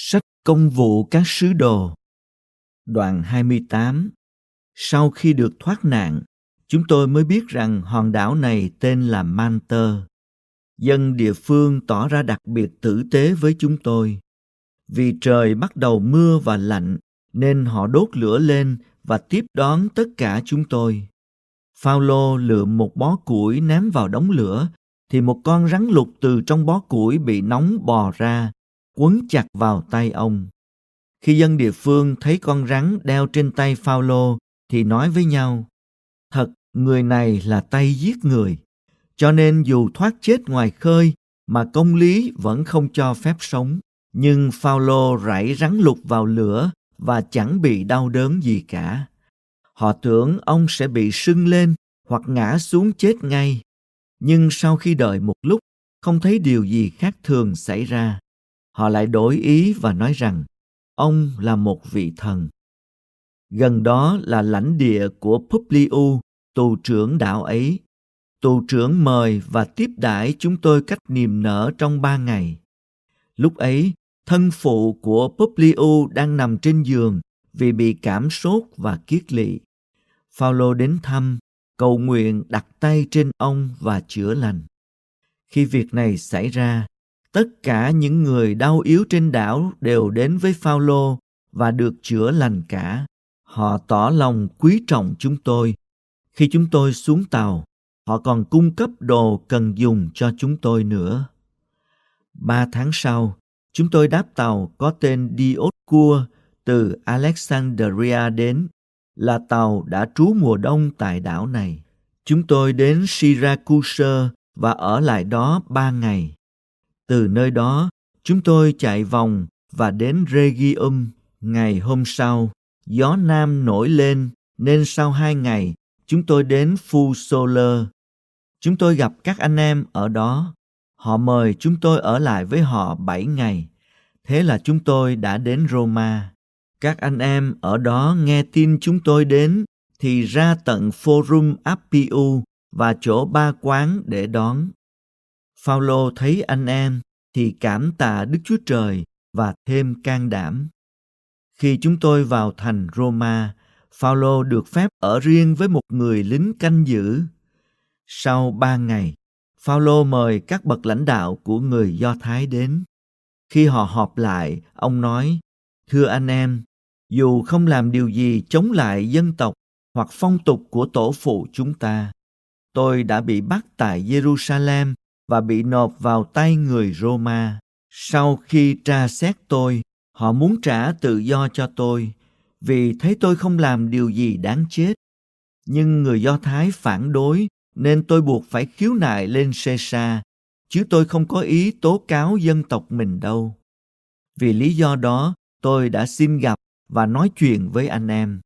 Sách công vụ các sứ đồ Đoạn 28 Sau khi được thoát nạn, chúng tôi mới biết rằng hòn đảo này tên là Manter. Dân địa phương tỏ ra đặc biệt tử tế với chúng tôi. Vì trời bắt đầu mưa và lạnh, nên họ đốt lửa lên và tiếp đón tất cả chúng tôi. Phaolô lượm một bó củi ném vào đống lửa, thì một con rắn lục từ trong bó củi bị nóng bò ra quấn chặt vào tay ông. Khi dân địa phương thấy con rắn đeo trên tay Phaolô thì nói với nhau, thật người này là tay giết người, cho nên dù thoát chết ngoài khơi mà công lý vẫn không cho phép sống. Nhưng Phaolô rải rắn lục vào lửa và chẳng bị đau đớn gì cả. Họ tưởng ông sẽ bị sưng lên hoặc ngã xuống chết ngay. Nhưng sau khi đợi một lúc, không thấy điều gì khác thường xảy ra họ lại đổi ý và nói rằng ông là một vị thần. Gần đó là lãnh địa của Publiu, tù trưởng đạo ấy. Tù trưởng mời và tiếp đãi chúng tôi cách niềm nở trong ba ngày. Lúc ấy, thân phụ của Publiu đang nằm trên giường vì bị cảm sốt và kiết lỵ. Phaolô đến thăm, cầu nguyện đặt tay trên ông và chữa lành. Khi việc này xảy ra, tất cả những người đau yếu trên đảo đều đến với Phaolô và được chữa lành cả. Họ tỏ lòng quý trọng chúng tôi. Khi chúng tôi xuống tàu, họ còn cung cấp đồ cần dùng cho chúng tôi nữa. Ba tháng sau, chúng tôi đáp tàu có tên Dioscua từ Alexandria đến, là tàu đã trú mùa đông tại đảo này. Chúng tôi đến Syracuse và ở lại đó ba ngày. Từ nơi đó, chúng tôi chạy vòng và đến Regium. Ngày hôm sau, gió nam nổi lên nên sau hai ngày chúng tôi đến Phu Soler. Chúng tôi gặp các anh em ở đó. Họ mời chúng tôi ở lại với họ bảy ngày. Thế là chúng tôi đã đến Roma. Các anh em ở đó nghe tin chúng tôi đến thì ra tận Forum Appiu và chỗ ba quán để đón. Phaolô thấy anh em thì cảm tạ Đức Chúa Trời và thêm can đảm. Khi chúng tôi vào thành Roma, Phaolô được phép ở riêng với một người lính canh giữ. Sau ba ngày, Phaolô mời các bậc lãnh đạo của người Do Thái đến. Khi họ họp lại, ông nói: "Thưa anh em, dù không làm điều gì chống lại dân tộc hoặc phong tục của tổ phụ chúng ta, tôi đã bị bắt tại Jerusalem và bị nộp vào tay người Roma. Sau khi tra xét tôi, họ muốn trả tự do cho tôi vì thấy tôi không làm điều gì đáng chết. Nhưng người Do Thái phản đối nên tôi buộc phải khiếu nại lên Caesar, chứ tôi không có ý tố cáo dân tộc mình đâu. Vì lý do đó, tôi đã xin gặp và nói chuyện với anh em.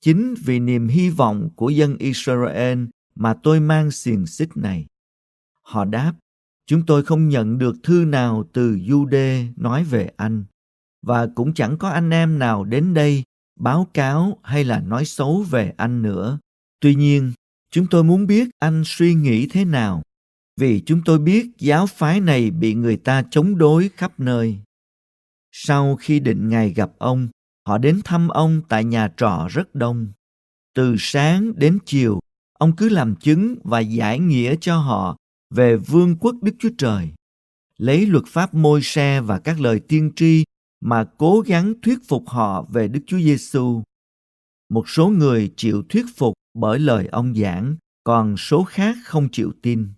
Chính vì niềm hy vọng của dân Israel mà tôi mang xiềng xích này. Họ đáp, chúng tôi không nhận được thư nào từ du đê nói về anh và cũng chẳng có anh em nào đến đây báo cáo hay là nói xấu về anh nữa tuy nhiên chúng tôi muốn biết anh suy nghĩ thế nào vì chúng tôi biết giáo phái này bị người ta chống đối khắp nơi sau khi định ngày gặp ông họ đến thăm ông tại nhà trọ rất đông từ sáng đến chiều ông cứ làm chứng và giải nghĩa cho họ về vương quốc Đức Chúa Trời, lấy luật pháp môi xe và các lời tiên tri mà cố gắng thuyết phục họ về Đức Chúa Giêsu. Một số người chịu thuyết phục bởi lời ông giảng, còn số khác không chịu tin.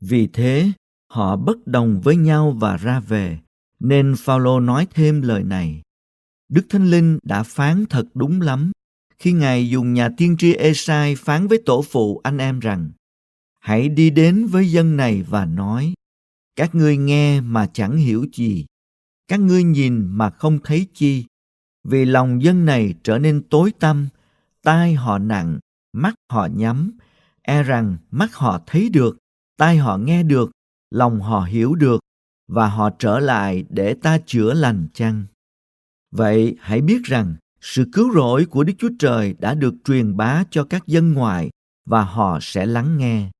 Vì thế, họ bất đồng với nhau và ra về, nên Phaolô nói thêm lời này. Đức Thánh Linh đã phán thật đúng lắm khi Ngài dùng nhà tiên tri Esai phán với tổ phụ anh em rằng hãy đi đến với dân này và nói các ngươi nghe mà chẳng hiểu gì các ngươi nhìn mà không thấy chi vì lòng dân này trở nên tối tăm tai họ nặng mắt họ nhắm e rằng mắt họ thấy được tai họ nghe được lòng họ hiểu được và họ trở lại để ta chữa lành chăng vậy hãy biết rằng sự cứu rỗi của đức chúa trời đã được truyền bá cho các dân ngoại và họ sẽ lắng nghe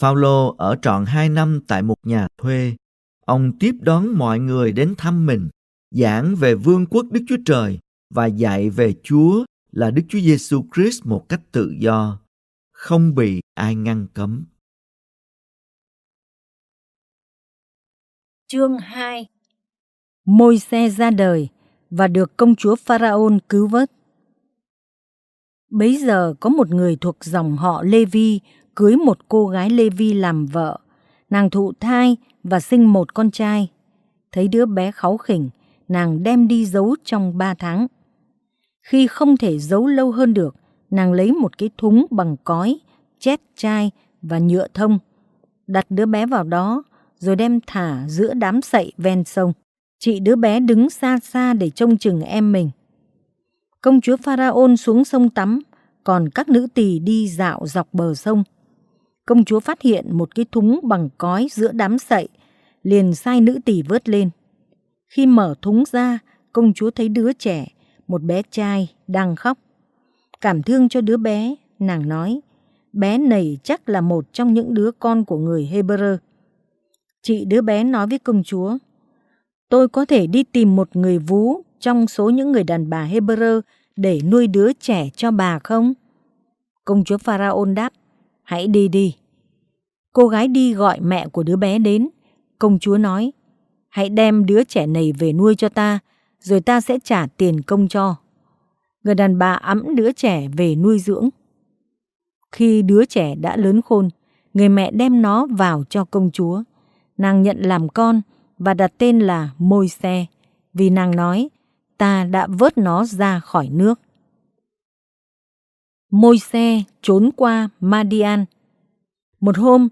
Phaolô ở trọn hai năm tại một nhà thuê. Ông tiếp đón mọi người đến thăm mình, giảng về vương quốc Đức Chúa Trời và dạy về Chúa là Đức Chúa Giêsu Christ một cách tự do, không bị ai ngăn cấm. Chương 2 Môi xe ra đời và được công chúa Pharaon cứu vớt. Bấy giờ có một người thuộc dòng họ Lê Vi cưới một cô gái Lê Vi làm vợ. Nàng thụ thai và sinh một con trai. Thấy đứa bé kháu khỉnh, nàng đem đi giấu trong ba tháng. Khi không thể giấu lâu hơn được, nàng lấy một cái thúng bằng cói, chét chai và nhựa thông, đặt đứa bé vào đó rồi đem thả giữa đám sậy ven sông. Chị đứa bé đứng xa xa để trông chừng em mình. Công chúa Pharaon xuống sông tắm, còn các nữ tỳ đi dạo dọc bờ sông công chúa phát hiện một cái thúng bằng cói giữa đám sậy, liền sai nữ tỷ vớt lên. Khi mở thúng ra, công chúa thấy đứa trẻ, một bé trai, đang khóc. Cảm thương cho đứa bé, nàng nói, bé này chắc là một trong những đứa con của người Hebrew. Chị đứa bé nói với công chúa, tôi có thể đi tìm một người vú trong số những người đàn bà Hebrew để nuôi đứa trẻ cho bà không? Công chúa Pharaon đáp, hãy đi đi, Cô gái đi gọi mẹ của đứa bé đến. Công chúa nói, hãy đem đứa trẻ này về nuôi cho ta, rồi ta sẽ trả tiền công cho. Người đàn bà ẵm đứa trẻ về nuôi dưỡng. Khi đứa trẻ đã lớn khôn, người mẹ đem nó vào cho công chúa. Nàng nhận làm con và đặt tên là Môi Xe, vì nàng nói, ta đã vớt nó ra khỏi nước. Môi Xe trốn qua Madian một hôm,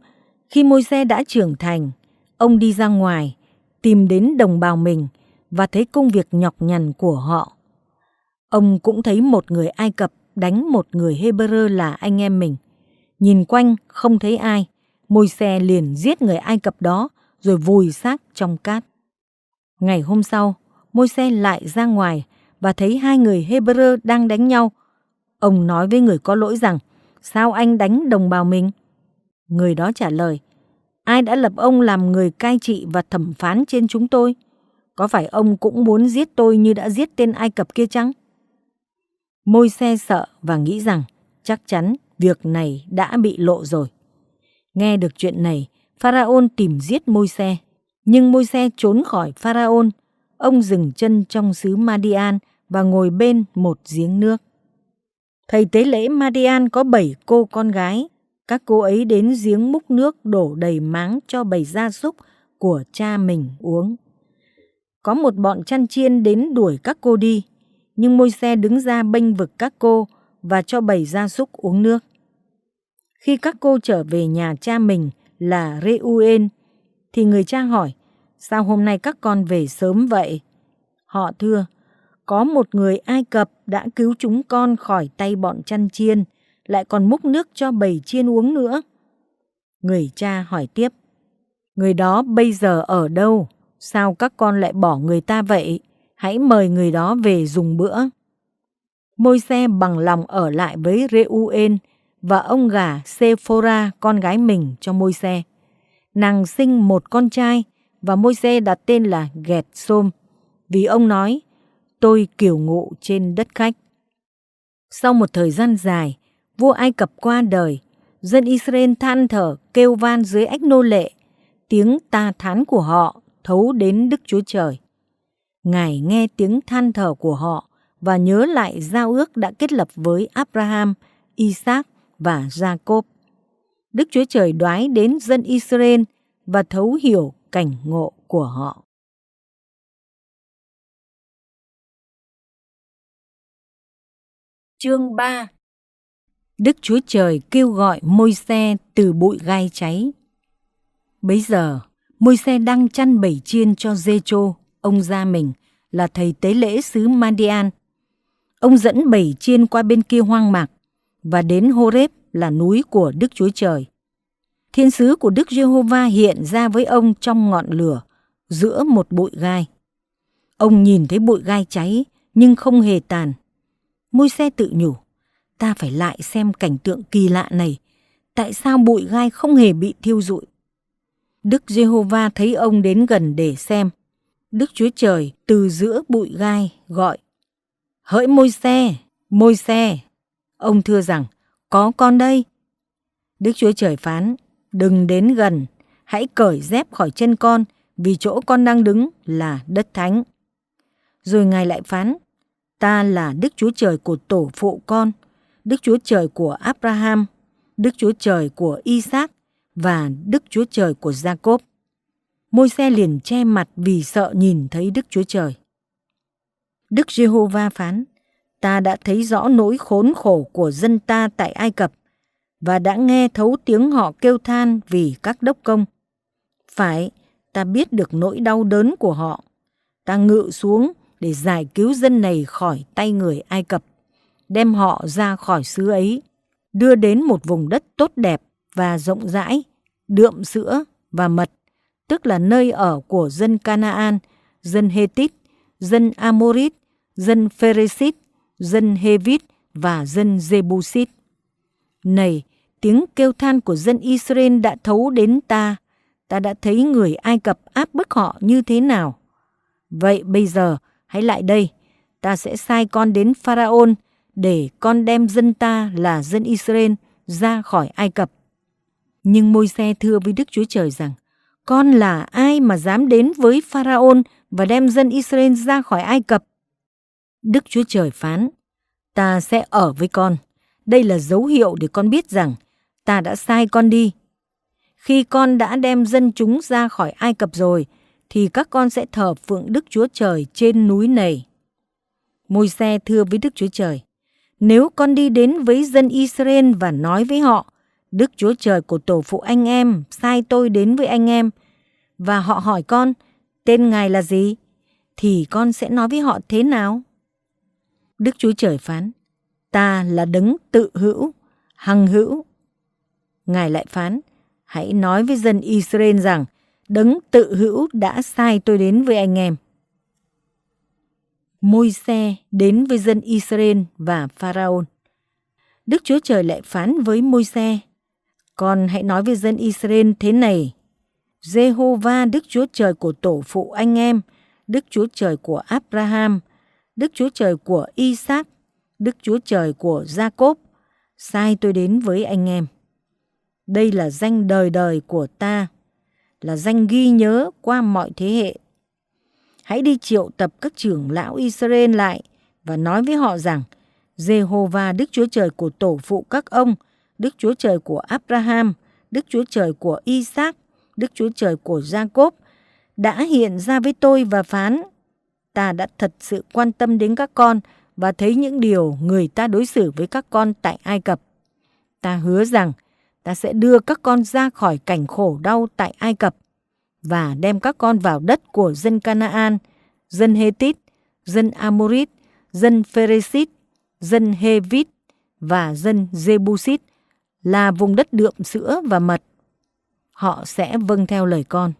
khi môi xe đã trưởng thành, ông đi ra ngoài, tìm đến đồng bào mình và thấy công việc nhọc nhằn của họ. Ông cũng thấy một người Ai Cập đánh một người Hebrew là anh em mình. Nhìn quanh không thấy ai, môi xe liền giết người Ai Cập đó rồi vùi xác trong cát. Ngày hôm sau, môi xe lại ra ngoài và thấy hai người Hebrew đang đánh nhau. Ông nói với người có lỗi rằng, sao anh đánh đồng bào mình? Người đó trả lời, ai đã lập ông làm người cai trị và thẩm phán trên chúng tôi? Có phải ông cũng muốn giết tôi như đã giết tên Ai Cập kia chăng? Môi xe sợ và nghĩ rằng chắc chắn việc này đã bị lộ rồi. Nghe được chuyện này, Pharaon tìm giết môi xe. Nhưng môi xe trốn khỏi Pharaon. Ông dừng chân trong xứ Madian và ngồi bên một giếng nước. Thầy tế lễ Madian có bảy cô con gái các cô ấy đến giếng múc nước đổ đầy máng cho bầy gia súc của cha mình uống. Có một bọn chăn chiên đến đuổi các cô đi, nhưng môi xe đứng ra bênh vực các cô và cho bầy gia súc uống nước. Khi các cô trở về nhà cha mình là Reuên, thì người cha hỏi, sao hôm nay các con về sớm vậy? Họ thưa, có một người Ai Cập đã cứu chúng con khỏi tay bọn chăn chiên, lại còn múc nước cho bầy chiên uống nữa. Người cha hỏi tiếp, người đó bây giờ ở đâu? Sao các con lại bỏ người ta vậy? Hãy mời người đó về dùng bữa. Môi xe bằng lòng ở lại với Reuên và ông gà Sephora con gái mình cho môi xe. Nàng sinh một con trai và môi xe đặt tên là Gẹt sôm vì ông nói tôi kiểu ngụ trên đất khách. Sau một thời gian dài, vua Ai Cập qua đời, dân Israel than thở kêu van dưới ách nô lệ, tiếng ta thán của họ thấu đến Đức Chúa Trời. Ngài nghe tiếng than thở của họ và nhớ lại giao ước đã kết lập với Abraham, Isaac và Jacob. Đức Chúa Trời đoái đến dân Israel và thấu hiểu cảnh ngộ của họ. Chương 3 Đức Chúa Trời kêu gọi môi xe từ bụi gai cháy. Bấy giờ, môi xe đang chăn bảy chiên cho dê chô, ông gia mình, là thầy tế lễ xứ Mandian. Ông dẫn bảy chiên qua bên kia hoang mạc và đến Horeb là núi của Đức Chúa Trời. Thiên sứ của Đức Giê-hô-va hiện ra với ông trong ngọn lửa giữa một bụi gai. Ông nhìn thấy bụi gai cháy nhưng không hề tàn. Môi xe tự nhủ ta phải lại xem cảnh tượng kỳ lạ này. Tại sao bụi gai không hề bị thiêu rụi? Đức Giê-hô-va thấy ông đến gần để xem. Đức Chúa Trời từ giữa bụi gai gọi. Hỡi môi xe, môi xe. Ông thưa rằng, có con đây. Đức Chúa Trời phán, đừng đến gần, hãy cởi dép khỏi chân con, vì chỗ con đang đứng là đất thánh. Rồi Ngài lại phán, ta là Đức Chúa Trời của tổ phụ con Đức Chúa Trời của Abraham, Đức Chúa Trời của Isaac và Đức Chúa Trời của Jacob. Môi xe liền che mặt vì sợ nhìn thấy Đức Chúa Trời. Đức Giê-hô-va phán, ta đã thấy rõ nỗi khốn khổ của dân ta tại Ai Cập và đã nghe thấu tiếng họ kêu than vì các đốc công. Phải, ta biết được nỗi đau đớn của họ. Ta ngự xuống để giải cứu dân này khỏi tay người Ai Cập đem họ ra khỏi xứ ấy, đưa đến một vùng đất tốt đẹp và rộng rãi, đượm sữa và mật, tức là nơi ở của dân Canaan, dân Hethit, dân Amorit, dân Pheresit, dân Hevit và dân Jebusit. Này, tiếng kêu than của dân Israel đã thấu đến ta, ta đã thấy người Ai Cập áp bức họ như thế nào. Vậy bây giờ, hãy lại đây, ta sẽ sai con đến Pharaon để con đem dân ta là dân Israel ra khỏi Ai Cập. Nhưng môi xe thưa với Đức Chúa Trời rằng, con là ai mà dám đến với Pharaon và đem dân Israel ra khỏi Ai Cập? Đức Chúa Trời phán, ta sẽ ở với con. Đây là dấu hiệu để con biết rằng ta đã sai con đi. Khi con đã đem dân chúng ra khỏi Ai Cập rồi, thì các con sẽ thờ phượng Đức Chúa Trời trên núi này. Môi xe thưa với Đức Chúa Trời, nếu con đi đến với dân Israel và nói với họ, Đức Chúa Trời của tổ phụ anh em sai tôi đến với anh em, và họ hỏi con, tên ngài là gì? Thì con sẽ nói với họ thế nào? Đức Chúa Trời phán, ta là đấng tự hữu, hằng hữu. Ngài lại phán, hãy nói với dân Israel rằng, đấng tự hữu đã sai tôi đến với anh em môi xe đến với dân Israel và Pharaon. Đức Chúa Trời lại phán với môi xe, Con hãy nói với dân Israel thế này, Jehovah Đức Chúa Trời của tổ phụ anh em, Đức Chúa Trời của Abraham, Đức Chúa Trời của Isaac, Đức Chúa Trời của Jacob, sai tôi đến với anh em. Đây là danh đời đời của ta, là danh ghi nhớ qua mọi thế hệ hãy đi triệu tập các trưởng lão Israel lại và nói với họ rằng Jehovah Đức Chúa Trời của tổ phụ các ông, Đức Chúa Trời của Abraham, Đức Chúa Trời của Isaac, Đức Chúa Trời của Jacob đã hiện ra với tôi và phán ta đã thật sự quan tâm đến các con và thấy những điều người ta đối xử với các con tại Ai Cập. Ta hứa rằng ta sẽ đưa các con ra khỏi cảnh khổ đau tại Ai Cập – và đem các con vào đất của dân Canaan, dân Hethit, dân Amorit, dân Pheresit, dân Hevit và dân Jebusit là vùng đất đượm sữa và mật. Họ sẽ vâng theo lời con.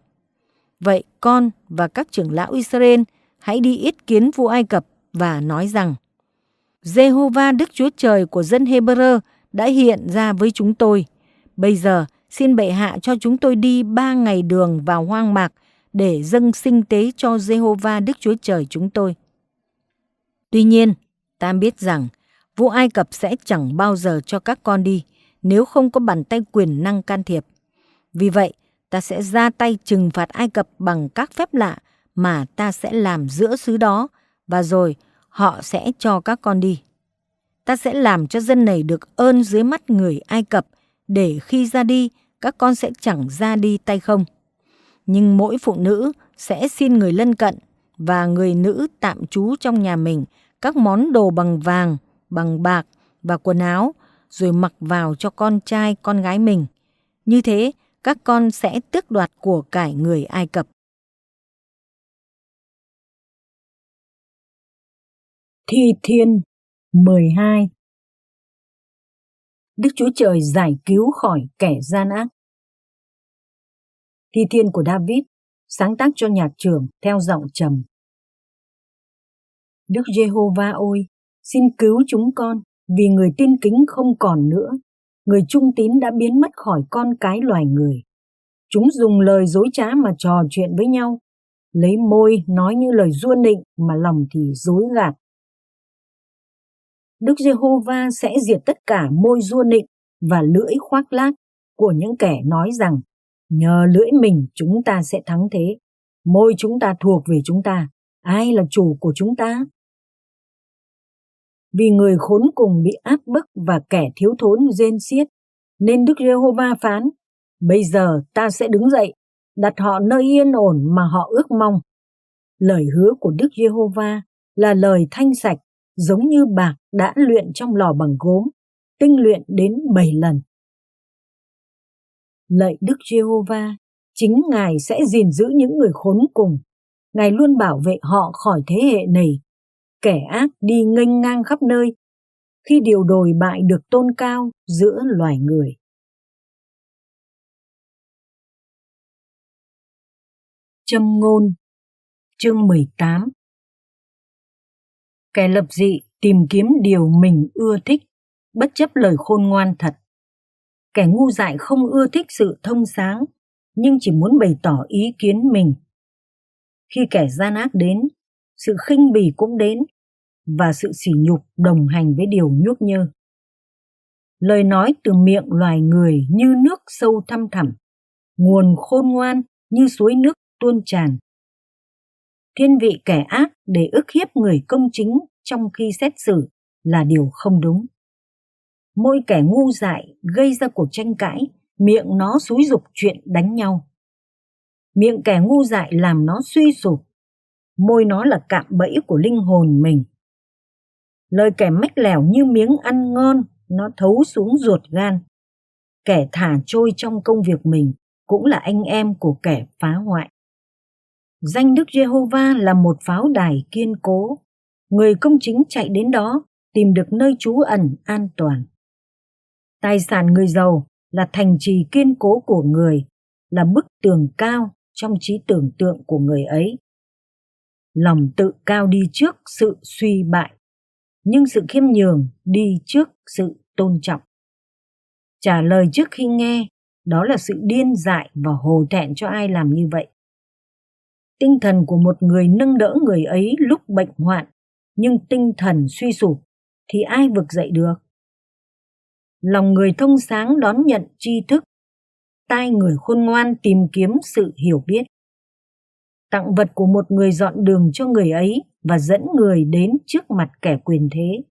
Vậy con và các trưởng lão Israel hãy đi ít kiến vua Ai Cập và nói rằng Jehovah Đức Chúa Trời của dân Hebrew đã hiện ra với chúng tôi. Bây giờ xin bệ hạ cho chúng tôi đi ba ngày đường vào hoang mạc để dâng sinh tế cho Jehovah Đức Chúa Trời chúng tôi. Tuy nhiên, ta biết rằng vua Ai Cập sẽ chẳng bao giờ cho các con đi nếu không có bàn tay quyền năng can thiệp. Vì vậy, ta sẽ ra tay trừng phạt Ai Cập bằng các phép lạ mà ta sẽ làm giữa xứ đó và rồi họ sẽ cho các con đi. Ta sẽ làm cho dân này được ơn dưới mắt người Ai Cập để khi ra đi các con sẽ chẳng ra đi tay không. Nhưng mỗi phụ nữ sẽ xin người lân cận và người nữ tạm trú trong nhà mình các món đồ bằng vàng, bằng bạc và quần áo rồi mặc vào cho con trai con gái mình. Như thế, các con sẽ tước đoạt của cải người Ai Cập. Thi Thiên 12 Đức Chúa Trời giải cứu khỏi kẻ gian ác. Thi thiên của David, sáng tác cho nhạc trưởng theo giọng trầm. Đức Giê-hô-va ôi, xin cứu chúng con, vì người tin kính không còn nữa. Người trung tín đã biến mất khỏi con cái loài người. Chúng dùng lời dối trá mà trò chuyện với nhau, lấy môi nói như lời dua định mà lòng thì dối gạt Đức Giê-hô-va sẽ diệt tất cả môi rua nịnh và lưỡi khoác lác của những kẻ nói rằng nhờ lưỡi mình chúng ta sẽ thắng thế. Môi chúng ta thuộc về chúng ta, ai là chủ của chúng ta? Vì người khốn cùng bị áp bức và kẻ thiếu thốn rên xiết, nên Đức Giê-hô-va phán, bây giờ ta sẽ đứng dậy, đặt họ nơi yên ổn mà họ ước mong. Lời hứa của Đức Giê-hô-va là lời thanh sạch giống như bạc đã luyện trong lò bằng gốm, tinh luyện đến bảy lần. Lạy Đức Giê-hô-va, chính Ngài sẽ gìn giữ những người khốn cùng. Ngài luôn bảo vệ họ khỏi thế hệ này. Kẻ ác đi nghênh ngang khắp nơi, khi điều đồi bại được tôn cao giữa loài người. Châm ngôn Chương 18 kẻ lập dị tìm kiếm điều mình ưa thích, bất chấp lời khôn ngoan thật. Kẻ ngu dại không ưa thích sự thông sáng, nhưng chỉ muốn bày tỏ ý kiến mình. Khi kẻ gian ác đến, sự khinh bỉ cũng đến và sự sỉ nhục đồng hành với điều nhuốc nhơ. Lời nói từ miệng loài người như nước sâu thăm thẳm, nguồn khôn ngoan như suối nước tuôn tràn thiên vị kẻ ác để ức hiếp người công chính trong khi xét xử là điều không đúng. Mỗi kẻ ngu dại gây ra cuộc tranh cãi, miệng nó xúi dục chuyện đánh nhau. Miệng kẻ ngu dại làm nó suy sụp, môi nó là cạm bẫy của linh hồn mình. Lời kẻ mách lẻo như miếng ăn ngon, nó thấu xuống ruột gan. Kẻ thả trôi trong công việc mình cũng là anh em của kẻ phá hoại. Danh Đức Giê-hô-va là một pháo đài kiên cố. Người công chính chạy đến đó tìm được nơi trú ẩn an toàn. Tài sản người giàu là thành trì kiên cố của người, là bức tường cao trong trí tưởng tượng của người ấy. Lòng tự cao đi trước sự suy bại, nhưng sự khiêm nhường đi trước sự tôn trọng. Trả lời trước khi nghe, đó là sự điên dại và hồ thẹn cho ai làm như vậy tinh thần của một người nâng đỡ người ấy lúc bệnh hoạn nhưng tinh thần suy sụp thì ai vực dậy được lòng người thông sáng đón nhận tri thức tai người khôn ngoan tìm kiếm sự hiểu biết tặng vật của một người dọn đường cho người ấy và dẫn người đến trước mặt kẻ quyền thế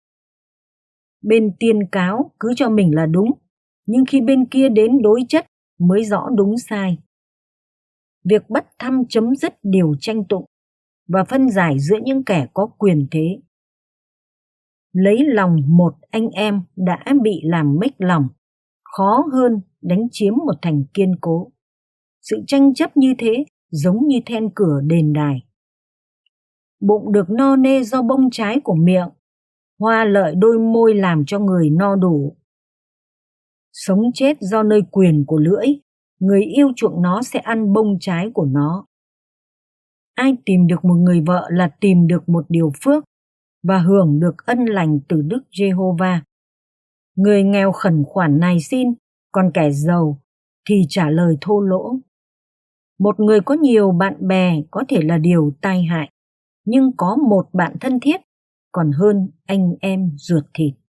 bên tiên cáo cứ cho mình là đúng nhưng khi bên kia đến đối chất mới rõ đúng sai việc bắt thăm chấm dứt điều tranh tụng và phân giải giữa những kẻ có quyền thế. Lấy lòng một anh em đã bị làm mếch lòng, khó hơn đánh chiếm một thành kiên cố. Sự tranh chấp như thế giống như then cửa đền đài. Bụng được no nê do bông trái của miệng, hoa lợi đôi môi làm cho người no đủ. Sống chết do nơi quyền của lưỡi, người yêu chuộng nó sẽ ăn bông trái của nó. Ai tìm được một người vợ là tìm được một điều phước và hưởng được ân lành từ Đức Giê-hô-va. Người nghèo khẩn khoản này xin, còn kẻ giàu thì trả lời thô lỗ. Một người có nhiều bạn bè có thể là điều tai hại, nhưng có một bạn thân thiết còn hơn anh em ruột thịt.